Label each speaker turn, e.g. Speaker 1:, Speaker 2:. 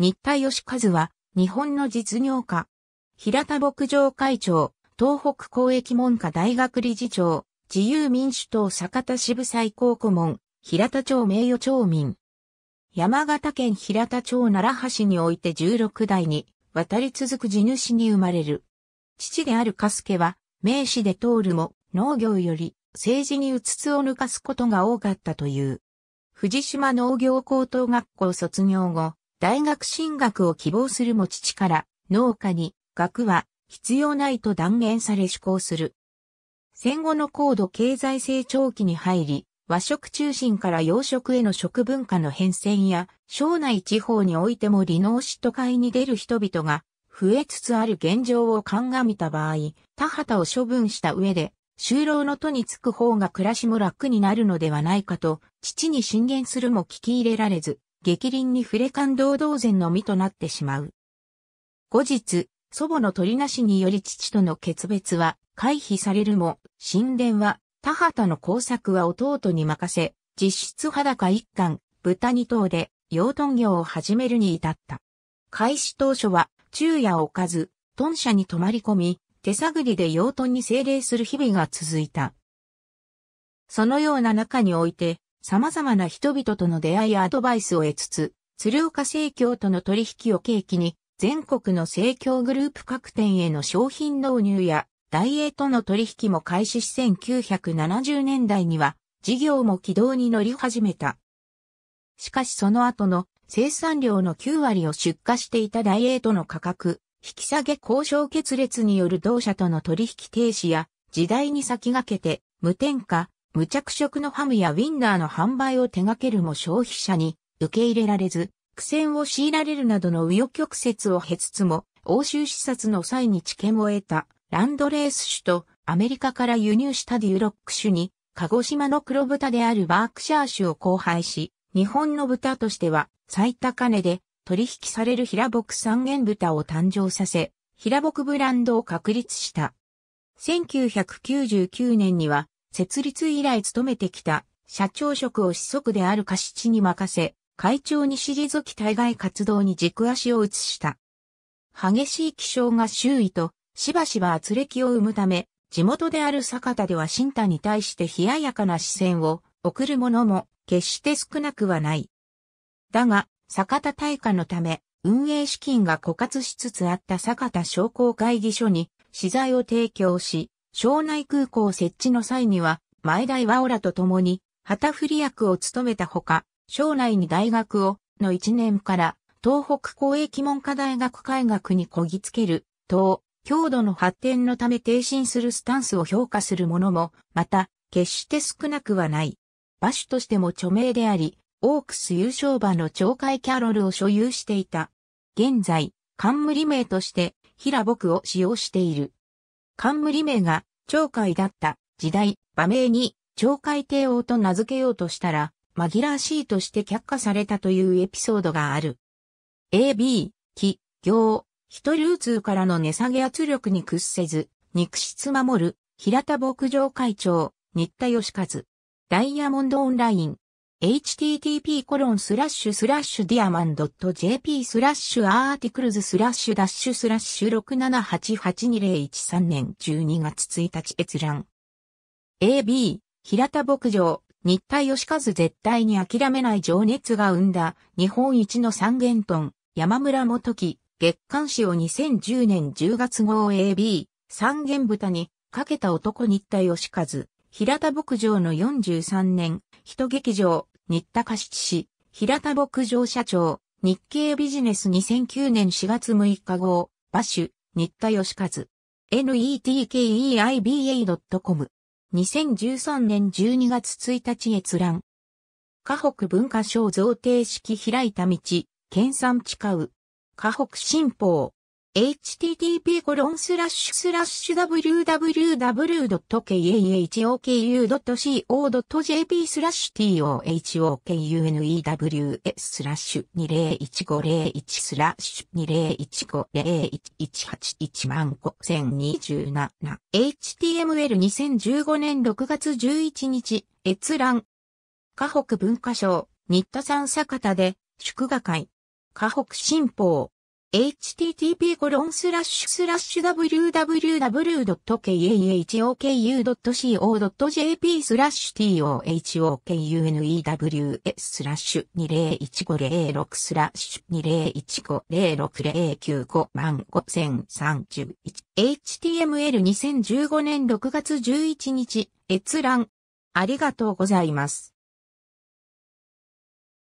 Speaker 1: 新田義和は、日本の実業家。平田牧場会長、東北公益文化大学理事長、自由民主党坂田支部最高顧問、平田町名誉町民。山形県平田町奈良橋において16代に、渡り続く地主に生まれる。父であるカスケは、名士で通るも、農業より、政治にうつつを抜かすことが多かったという。藤島農業高等学校卒業後、大学進学を希望するも父から農家に学は必要ないと断言され施行する。戦後の高度経済成長期に入り、和食中心から洋食への食文化の変遷や、省内地方においても離農し都会に出る人々が増えつつある現状を鑑みた場合、田畑を処分した上で、就労の都に着く方が暮らしも楽になるのではないかと、父に進言するも聞き入れられず、激凛に触れ感動同然の身となってしまう。後日、祖母の取りなしにより父との決別は回避されるも、神殿は田畑の工作は弟に任せ、実質裸一貫、豚二頭で養豚業を始めるに至った。開始当初は昼夜を置かず、豚舎に泊まり込み、手探りで養豚に精霊する日々が続いた。そのような中において、様々な人々との出会いやアドバイスを得つつ、鶴岡生協との取引を契機に、全国の生協グループ各店への商品納入や、ダイエートの取引も開始し1970年代には、事業も軌道に乗り始めた。しかしその後の生産量の9割を出荷していたダイエートの価格、引き下げ交渉決裂による同社との取引停止や、時代に先駆けて無添加、無着色のハムやウィンナーの販売を手掛けるも消費者に受け入れられず、苦戦を強いられるなどの紆余曲折を経つつも、欧州視察の際に知見を得たランドレース種とアメリカから輸入したデューロック種に、鹿児島の黒豚であるバークシャー種を交配し、日本の豚としては最高値で取引される平牧三元豚を誕生させ、平牧ブランドを確立した。1999年には設立以来務めてきた社長職を子息である貸地に任せ、会長に退き対外活動に軸足を移した。激しい気象が周囲としばしば圧力を生むため、地元である坂田では新田に対して冷ややかな視線を送る者も決して少なくはない。だが、坂田大化のため、運営資金が枯渇しつつあった坂田商工会議所に資材を提供し、省内空港設置の際には、前田岩オラと共に、旗振り役を務めたほか、省内に大学を、の1年から、東北公益文科大学開学にこぎつける、等、強度の発展のため挺身するスタンスを評価するものも、また、決して少なくはない。馬主としても著名であり、オークス優勝馬の懲戒キャロルを所有していた。現在、冠名として、平僕を使用している。冠名が鳥海だった時代、馬名に鳥海帝王と名付けようとしたら、紛らわしいとして却下されたというエピソードがある。AB、気、行、人流通からの値下げ圧力に屈せず、肉質守る、平田牧場会長、新田義和。ダイヤモンドオンライン。http コロンスラッシュスラッシュディアマン .jp スラッシュアーティクルズスラッシュダッシュスラッシュ67882013年12月1日閲覧。AB、平田牧場、日体吉和絶対に諦めない情熱が生んだ日本一の三元豚、山村元木、月刊誌を2010年10月号 AB、三元豚にかけた男日体吉和。平田牧場の43年、人劇場、新田貸し市、平田牧場社長、日経ビジネス2009年4月6日号、馬主、新田義和。netkeiba.com。2013年12月1日閲覧。河北文化賞贈呈式開いた道、県産誓う。河北新報。http コロンスラッシュスラッシュ www.kahokuu.co.jp スラッシュ tohokunews スラッシュ201501スラッシュ20150118万5027 html2015 年6月11日閲覧河北文化省新田ん坂田で祝賀会河北新報 http コロンスラッシュスラッシュ w w w k a h o k u c o j p スラッシュ tohokunews スラッシュ201506スラッシュ20150609 5031 html 2015年6月11日閲覧ありがとうございます。